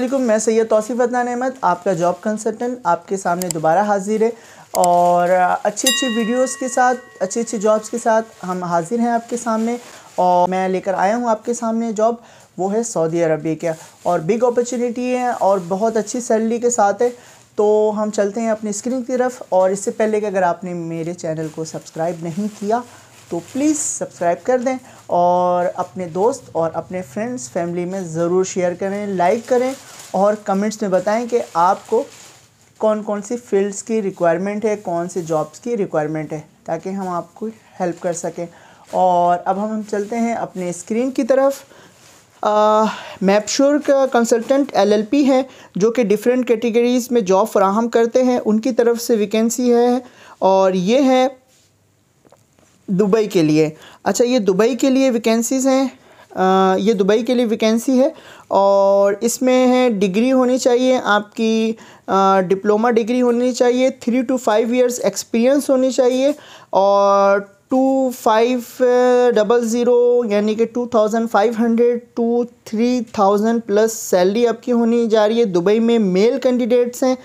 वालेकुम मैं सैयद तौसीफ़ अदनान अहमद आपका जॉब कंसल्टेंट आपके सामने दोबारा हाजिर है और अच्छी अच्छी वीडियोस के साथ अच्छी अच्छी जॉब्स के साथ हम हाजिर हैं आपके सामने और मैं लेकर आया हूं आपके सामने जॉब वो है सऊदी अरबिया का और बिग अपॉर्चुनिटी है और बहुत अच्छी सैलरी के साथ है तो हम चलते हैं अपनी स्क्रीन की तरफ और इससे पहले कि अगर आपने मेरे चैनल को सब्सक्राइब नहीं किया तो प्लीज़ सब्सक्राइब कर दें और अपने दोस्त और अपने फ्रेंड्स फैमिली में ज़रूर शेयर करें लाइक करें और कमेंट्स में बताएं कि आपको कौन कौन सी फील्ड्स की रिक्वायरमेंट है कौन से जॉब्स की रिक्वायरमेंट है ताकि हम आपको हेल्प कर सकें और अब हम चलते हैं अपने स्क्रीन की तरफ मैपशोर का कंसल्टेंट एलएलपी है जो कि डिफरेंट कैटेगरीज़ में जॉब फ्राहम करते हैं उनकी तरफ से वैकेंसी है और ये है दुबई के लिए अच्छा ये दुबई के लिए वैकेंसीज़ हैं ये दुबई के लिए वैकेंसी है और इसमें है डिग्री होनी चाहिए आपकी आ, डिप्लोमा डिग्री होनी चाहिए three to five years experience होनी चाहिए और टू फाइव डबल ज़ीरो यानी कि two thousand five hundred to three thousand plus salary आपकी होनी जा रही है दुबई में मेल कैंडिडेट्स हैं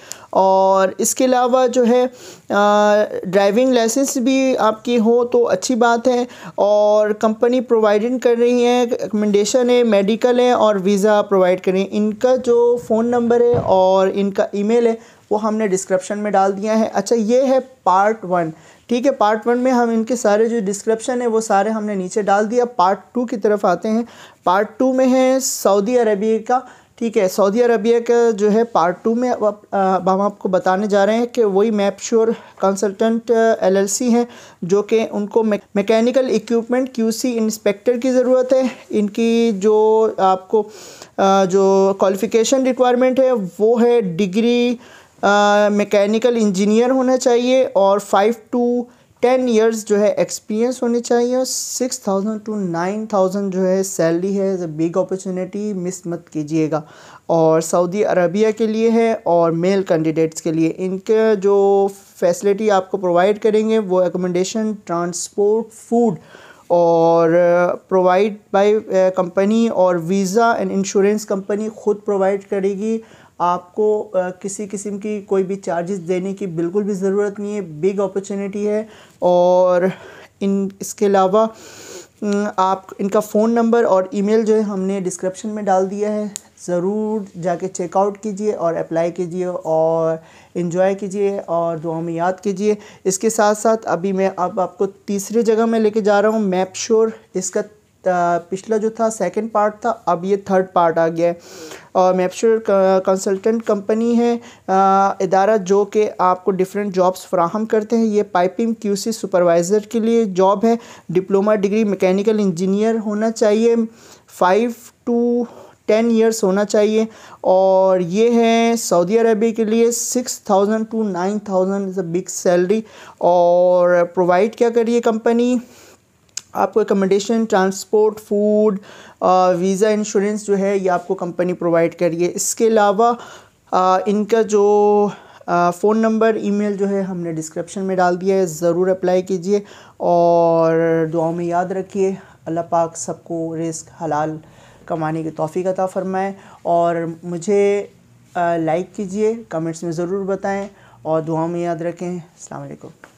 और इसके अलावा जो है ड्राइविंग लाइसेंस भी आपकी हो तो अच्छी बात है और कंपनी प्रोवाइडिंग कर रही है रिकमेंडेशन है मेडिकल है और वीज़ा प्रोवाइड कर रही है इनका जो फ़ोन नंबर है और इनका ईमेल है वो हमने डिस्क्रिप्शन में डाल दिया है अच्छा ये है पार्ट वन ठीक है पार्ट वन में हम इनके सारे जो डिस्क्रिप्शन है वो सारे हमने नीचे डाल दिया पार्ट टू की तरफ आते हैं पार्ट टू में है सऊदी अरबिया का ठीक है सऊदी अरबिया का जो है पार्ट टू में अब, हम आपको बताने जा रहे हैं कि वही मैप श्योर कंसल्टेंट एलएलसी हैं जो कि उनको मैकेनिकल इक्विपमेंट क्यूसी इंस्पेक्टर की ज़रूरत है इनकी जो आपको जो क्वालिफ़िकेशन रिक्वायरमेंट है वो है डिग्री मैकेनिकल इंजीनियर होना चाहिए और फाइव टू टेन इयर्स जो है एक्सपीरियंस होने चाहिए और six thousand to nine thousand जो है सैलरी है is a big opportunity miss मत कीजिएगा और सऊदी अरबिया के लिए है और मेल कैंडिडेट्स के लिए इनके जो फैसिलिटी आपको प्रोवाइड करेंगे वो एकोमोडेशन ट्रांसपोर्ट फूड और प्रोवाइड बाय कंपनी और वीज़ा एंड इंश्योरेंस कंपनी ख़ुद प्रोवाइड करेगी आपको किसी किस्म की कोई भी चार्जेस देने की बिल्कुल भी ज़रूरत नहीं है बिग अपॉर्चुनिटी है और इन इसके अलावा आप इनका फ़ोन नंबर और ईमेल जो है हमने डिस्क्रिप्शन में डाल दिया है ज़रूर जाके चेकआउट कीजिए और अप्लाई कीजिए और इन्जॉय कीजिए और दुआ में याद कीजिए इसके साथ साथ अभी मैं अब आप आपको तीसरी जगह में लेके जा रहा हूँ मैप इसका पिछला जो था सेकंड पार्ट था अब ये थर्ड पार्ट आ गया है और मैपश्योर कंसल्टेंट कंपनी है इदारा जो कि आपको डिफरेंट जॉब्स फ्राहम करते हैं ये पाइपिंग क्यूसी सुपरवाइज़र के लिए जॉब है डिप्लोमा डिग्री मैकेनिकल इंजीनियर होना चाहिए फाइव टू टेन ईयर्स होना चाहिए और ये है सऊदी अरबिया के लिए six thousand to nine thousand is a big salary और प्रोवाइड क्या करिए कंपनी आपको accommodation transport food visa insurance जो है ये आपको कंपनी प्रोवाइड करिए इसके अलावा uh, इनका जो फ़ोन नंबर ईमेल जो है हमने डिस्क्रिप्शन में डाल दिया है ज़रूर अप्लाई कीजिए और दुआओं में याद रखिए अल्लाह पाक सबको रिस्क हलाल कमाने की तोफ़ी अता फ़रमाएँ और मुझे लाइक uh, कीजिए कमेंट्स में ज़रूर बताएँ और दुआओं में याद रखें अलैक्म